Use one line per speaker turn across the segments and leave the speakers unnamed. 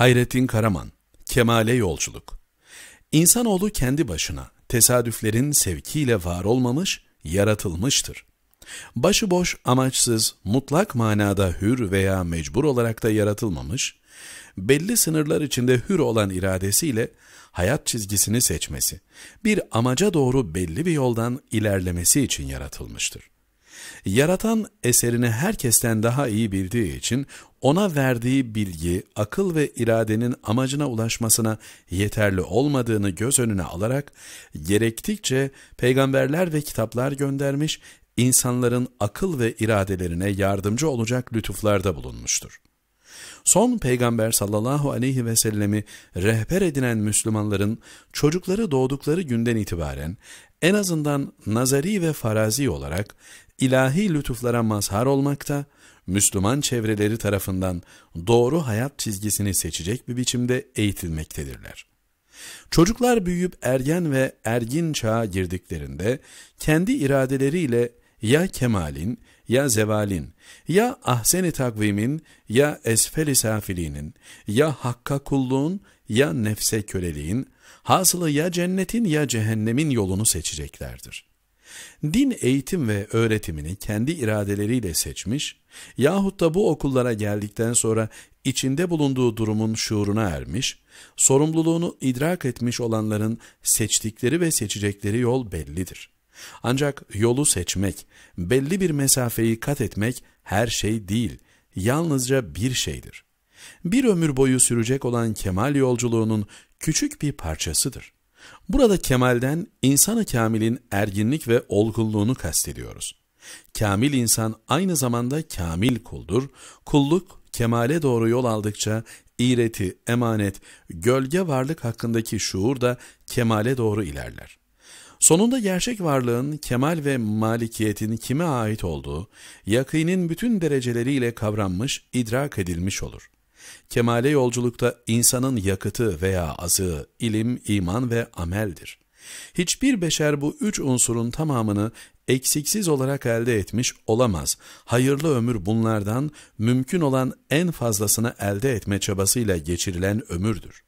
Hayrettin Karaman, Kemale Yolculuk İnsanoğlu kendi başına, tesadüflerin sevkiyle var olmamış, yaratılmıştır. Başıboş, amaçsız, mutlak manada hür veya mecbur olarak da yaratılmamış, belli sınırlar içinde hür olan iradesiyle hayat çizgisini seçmesi, bir amaca doğru belli bir yoldan ilerlemesi için yaratılmıştır. Yaratan eserini herkesten daha iyi bildiği için ona verdiği bilgi akıl ve iradenin amacına ulaşmasına yeterli olmadığını göz önüne alarak gerektikçe peygamberler ve kitaplar göndermiş insanların akıl ve iradelerine yardımcı olacak lütuflarda bulunmuştur son peygamber sallallahu aleyhi ve sellemi rehber edinen Müslümanların çocukları doğdukları günden itibaren en azından nazari ve farazi olarak ilahi lütuflara mazhar olmakta, Müslüman çevreleri tarafından doğru hayat çizgisini seçecek bir biçimde eğitilmektedirler. Çocuklar büyüyüp ergen ve ergin çağa girdiklerinde kendi iradeleriyle ya kemalin ya zevalin, ya ahseni takvimin, ya esfeli safiliğinin, ya hakka kulluğun, ya nefse köleliğin, hasılı ya cennetin ya cehennemin yolunu seçeceklerdir. Din eğitim ve öğretimini kendi iradeleriyle seçmiş yahut da bu okullara geldikten sonra içinde bulunduğu durumun şuuruna ermiş, sorumluluğunu idrak etmiş olanların seçtikleri ve seçecekleri yol bellidir.'' Ancak yolu seçmek, belli bir mesafeyi kat etmek her şey değil, yalnızca bir şeydir. Bir ömür boyu sürecek olan kemal yolculuğunun küçük bir parçasıdır. Burada kemalden insanı kamilin erginlik ve olgunluğunu kastediyoruz. Kamil insan aynı zamanda kamil kuldur. Kulluk kemale doğru yol aldıkça iğreti, emanet, gölge varlık hakkındaki şuur da kemale doğru ilerler. Sonunda gerçek varlığın kemal ve malikiyetin kime ait olduğu, yakinin bütün dereceleriyle kavranmış, idrak edilmiş olur. Kemale yolculukta insanın yakıtı veya azığı ilim, iman ve ameldir. Hiçbir beşer bu üç unsurun tamamını eksiksiz olarak elde etmiş olamaz. Hayırlı ömür bunlardan mümkün olan en fazlasını elde etme çabasıyla geçirilen ömürdür.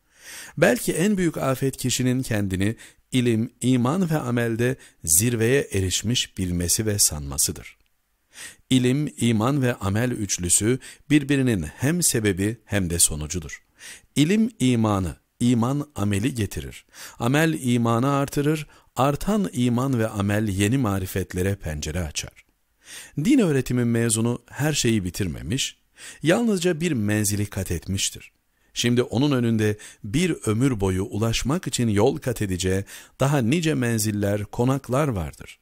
Belki en büyük afet kişinin kendini ilim, iman ve amelde zirveye erişmiş bilmesi ve sanmasıdır. İlim, iman ve amel üçlüsü birbirinin hem sebebi hem de sonucudur. İlim imanı, iman ameli getirir. Amel imanı artırır, artan iman ve amel yeni marifetlere pencere açar. Din öğretimin mezunu her şeyi bitirmemiş, yalnızca bir menzili kat etmiştir. Şimdi onun önünde bir ömür boyu ulaşmak için yol kat edeceği daha nice menziller, konaklar vardır.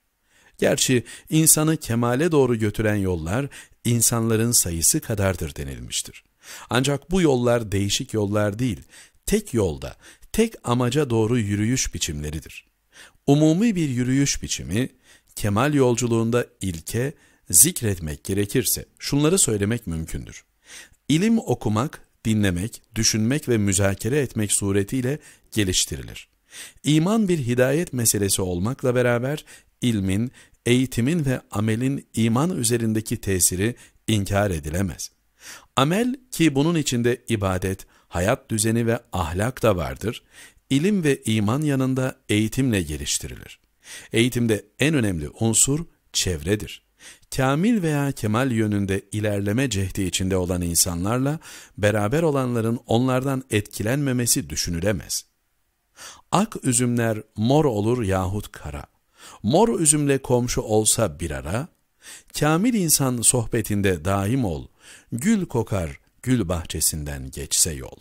Gerçi insanı kemale doğru götüren yollar insanların sayısı kadardır denilmiştir. Ancak bu yollar değişik yollar değil, tek yolda, tek amaca doğru yürüyüş biçimleridir. Umumi bir yürüyüş biçimi, kemal yolculuğunda ilke, zikretmek gerekirse şunları söylemek mümkündür. İlim okumak dinlemek, düşünmek ve müzakere etmek suretiyle geliştirilir. İman bir hidayet meselesi olmakla beraber ilmin, eğitimin ve amelin iman üzerindeki tesiri inkar edilemez. Amel ki bunun içinde ibadet, hayat düzeni ve ahlak da vardır, ilim ve iman yanında eğitimle geliştirilir. Eğitimde en önemli unsur çevredir. Kamil veya kemal yönünde ilerleme cehdi içinde olan insanlarla beraber olanların onlardan etkilenmemesi düşünülemez. Ak üzümler mor olur yahut kara. Mor üzümle komşu olsa bir ara, kamil insan sohbetinde daim ol, gül kokar gül bahçesinden geçse yol.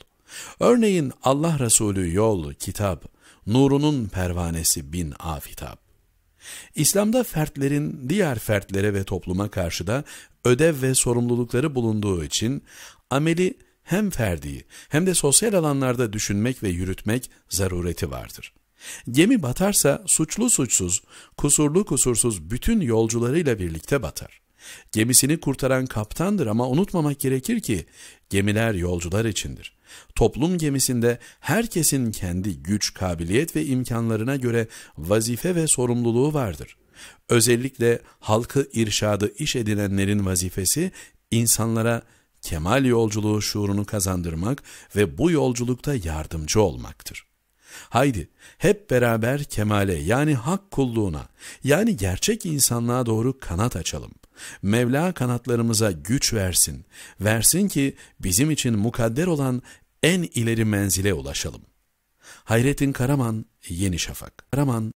Örneğin Allah Resulü yol, kitap, nurunun pervanesi bin afitap. İslam'da fertlerin diğer fertlere ve topluma karşı da ödev ve sorumlulukları bulunduğu için ameli hem ferdi hem de sosyal alanlarda düşünmek ve yürütmek zarureti vardır. Gemi batarsa suçlu suçsuz, kusurlu kusursuz bütün yolcularıyla birlikte batar. Gemisini kurtaran kaptandır ama unutmamak gerekir ki gemiler yolcular içindir. Toplum gemisinde herkesin kendi güç, kabiliyet ve imkanlarına göre vazife ve sorumluluğu vardır. Özellikle halkı irşadı iş edinenlerin vazifesi insanlara kemal yolculuğu şuurunu kazandırmak ve bu yolculukta yardımcı olmaktır. Haydi hep beraber kemale yani hak kulluğuna yani gerçek insanlığa doğru kanat açalım. Mevla kanatlarımıza güç versin. Versin ki bizim için mukadder olan en ileri menzile ulaşalım. Hayrettin Karaman, Yeni Şafak. Karaman